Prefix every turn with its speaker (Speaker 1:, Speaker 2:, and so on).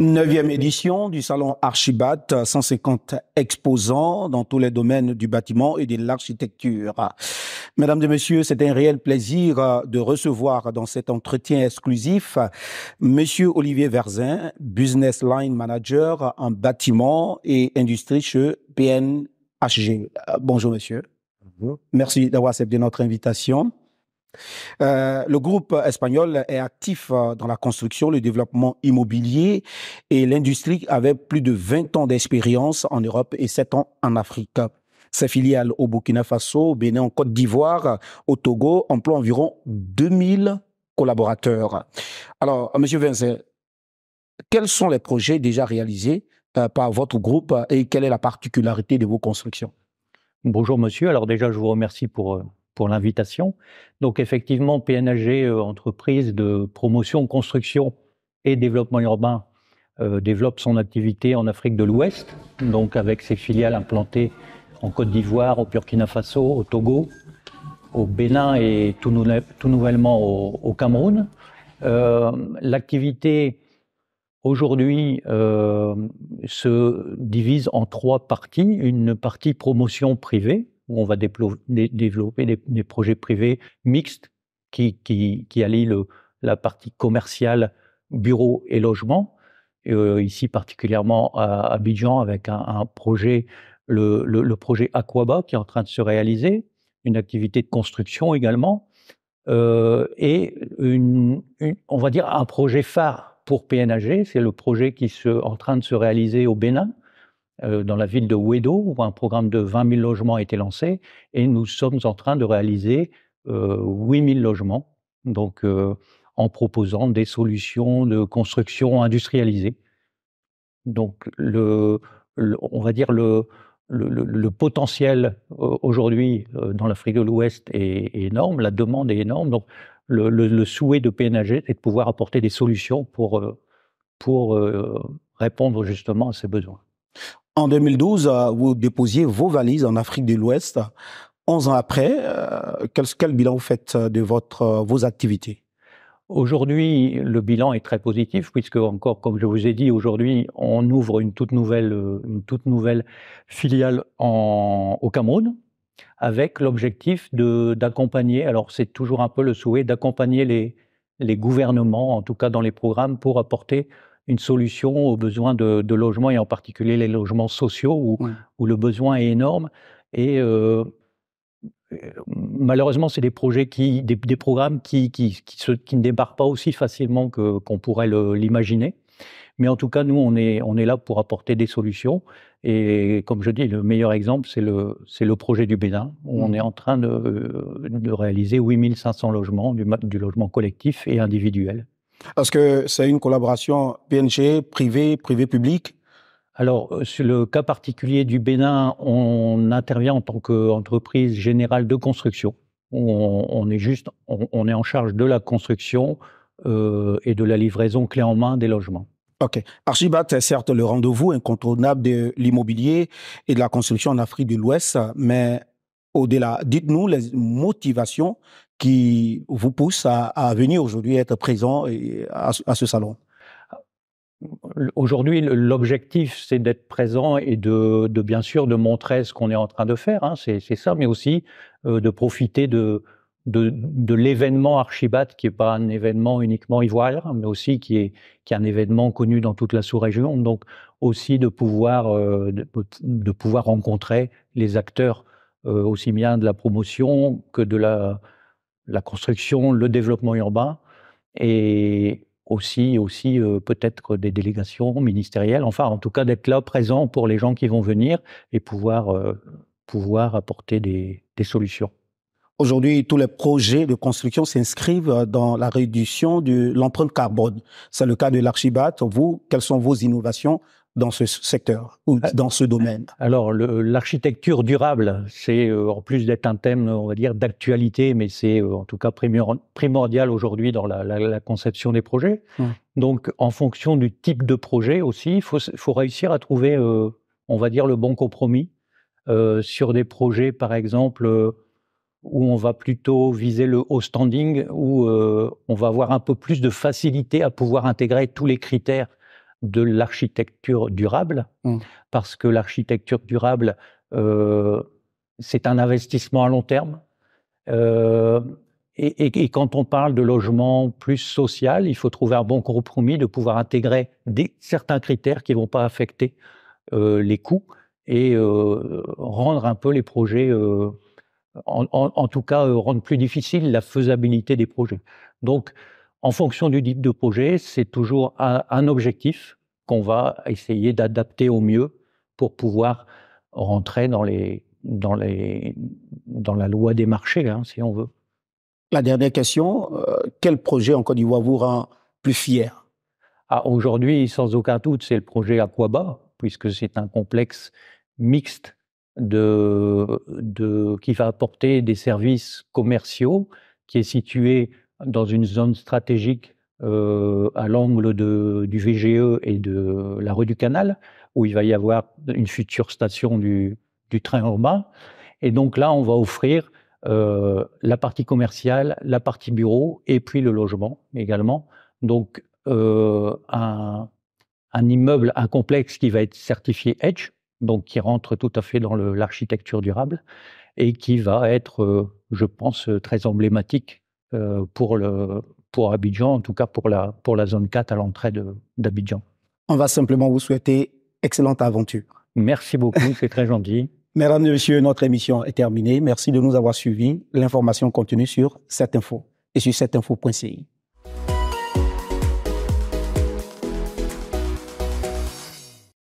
Speaker 1: Neuvième édition du salon Archibat, 150 exposants dans tous les domaines du bâtiment et de l'architecture. Mesdames et messieurs, c'est un réel plaisir euh, de recevoir dans cet entretien exclusif Monsieur Olivier Verzin, Business Line Manager en bâtiment et industrie chez PNHG. Euh, bonjour monsieur. Merci d'avoir accepté notre invitation. Euh, le groupe espagnol est actif euh, dans la construction, le développement immobilier et l'industrie avec plus de 20 ans d'expérience en Europe et 7 ans en Afrique. Ses filiales au Burkina Faso, au Bénin, en Côte d'Ivoire, au Togo emploient environ 2000 collaborateurs. Alors, Monsieur Vincent, quels sont les projets déjà réalisés euh, par votre groupe et quelle est la particularité de vos constructions
Speaker 2: Bonjour monsieur, alors déjà je vous remercie pour pour l'invitation. Donc effectivement, PNAG, euh, entreprise de promotion, construction et développement urbain, euh, développe son activité en Afrique de l'Ouest, donc avec ses filiales implantées en Côte d'Ivoire, au Burkina Faso, au Togo, au Bénin et tout, tout nouvellement au, Cameroun. Euh, l'activité aujourd'hui se divise en trois parties. Une partie promotion privée, où on va développer des, projets privés mixtes qui, qui, allient la partie commerciale, bureau et logement. Euh, ici particulièrement à Abidjan avec un, projet, le, projet Aquaba qui est en train de se réaliser, une activité de construction également, euh, et on va dire un projet phare pour PNAG, c'est le projet qui est en train de se réaliser au Bénin, euh, dans la ville de Wedo, où un programme de 20 000 logements a été lancé, et nous sommes en train de réaliser 8 euh, 000 logements, donc euh, en proposant des solutions de construction industrialisée. Donc, on va dire le, le, potentiel aujourd'hui dans l'Afrique de l'Ouest est, énorme, la demande est énorme. Donc, le, souhait de PNAG est de pouvoir apporter des solutions pour, pour répondre justement à ces besoins.
Speaker 1: En 2012, euh, vous déposiez vos valises en Afrique de l'Ouest. 11 ans après, euh, quel, quel, bilan vous faites euh, de votre, vos activités
Speaker 2: Aujourd'hui, le bilan est très positif puisque encore, comme je vous ai dit, aujourd'hui, on ouvre une toute nouvelle, une toute nouvelle filiale au Cameroun avec l'objectif d'accompagner, alors c'est toujours un peu le souhait, d'accompagner les, les gouvernements, en tout cas dans les programmes, pour apporter une solution aux besoins de, logements et en particulier les logements sociaux où, le besoin est énorme. Et euh, malheureusement, c'est des projets qui, des, programmes qui, qui, ne débarquent pas aussi facilement que, qu'on pourrait l'imaginer. Mais en tout cas, nous, on est, on est là pour apporter des solutions. Et comme je dis, le meilleur exemple, c'est le, projet du Bénin, où on mmh. est en train de, réaliser 8500 logements, du logement collectif et individuel.
Speaker 1: Parce que c'est une collaboration PNG,
Speaker 2: privée, privé-public alors, euh, sur le cas particulier du Bénin, on intervient en tant qu'entreprise générale de construction. On, est juste, on, est en charge de la construction euh, et de la livraison clé en main des logements. OK.
Speaker 1: Archibat, est certes le rendez-vous incontournable de l'immobilier et de la construction en Afrique de l'Ouest, mais au-delà. Dites-nous les motivations qui vous poussent à, venir aujourd'hui être présent à, ce salon.
Speaker 2: Aujourd'hui, l'objectif, c'est d'être présent et de, bien sûr de montrer ce qu'on est en train de faire, hein. c'est ça, mais aussi euh, de profiter de, de, l'événement Archibat, qui n'est pas un événement uniquement ivoirien, mais aussi qui est, qui est un événement connu dans toute la sous-région. Donc aussi de pouvoir, euh, de, pouvoir rencontrer les acteurs euh, aussi bien de la promotion que de la, construction, le développement urbain, et aussi, aussi euh, peut-être des délégations ministérielles, enfin en tout cas d'être là présent pour les gens qui vont venir et pouvoir, euh, pouvoir apporter des, solutions. Aujourd'hui, tous les projets de construction
Speaker 1: s'inscrivent dans la réduction de l'empreinte carbone. C'est le cas de l'Archibat. Vous, quelles sont vos innovations dans ce secteur ou euh, dans ce domaine
Speaker 2: Alors, l'architecture durable, c'est euh, en plus d'être un thème, on va dire, d'actualité, mais c'est euh, en tout cas primordial aujourd'hui dans la, conception des projets. Donc, en fonction du type de projet aussi, il faut, réussir à trouver, on va dire, le bon compromis sur des projets, par exemple, où on va plutôt viser le haut standing, où on va avoir un peu plus de facilité à pouvoir intégrer tous les critères de l'architecture durable, mmh. parce que l'architecture durable, euh, c'est un investissement à long terme. Euh, et, quand on parle de logement plus social, il faut trouver un bon compromis de pouvoir intégrer des, certains critères qui ne vont pas affecter euh, les coûts et rendre un peu les projets, en, en, tout cas, rendre plus difficile la faisabilité des projets. Donc, en fonction du type de projet, c'est toujours un, objectif qu'on va essayer d'adapter au mieux pour pouvoir rentrer dans, la loi des marchés, hein, si on veut. La dernière question, euh, quel projet en Côte d'Ivoire vous rend plus fier ah, Aujourd'hui, sans aucun doute, c'est le projet Aquaba, puisque c'est un complexe mixte qui va apporter des services commerciaux, qui est situé dans une zone stratégique euh, à l'angle du VGE et de la rue du Canal, où il va y avoir une future station du, du train urbain. Et donc là, on va offrir euh, la partie commerciale, la partie bureau et puis le logement également. Donc euh, un, un, immeuble, un complexe qui va être certifié Edge, donc qui rentre tout à fait dans l'architecture durable et qui va être, je pense, très emblématique euh, pour, le, pour Abidjan, en tout cas pour la, pour la zone 4 à l'entrée d'Abidjan.
Speaker 1: On va simplement vous souhaiter excellente aventure.
Speaker 2: Merci beaucoup, c'est très gentil. Mesdames et
Speaker 1: messieurs, notre émission est terminée. Merci de nous avoir suivis. L'information continue sur cette info et
Speaker 2: sur cette info.ci.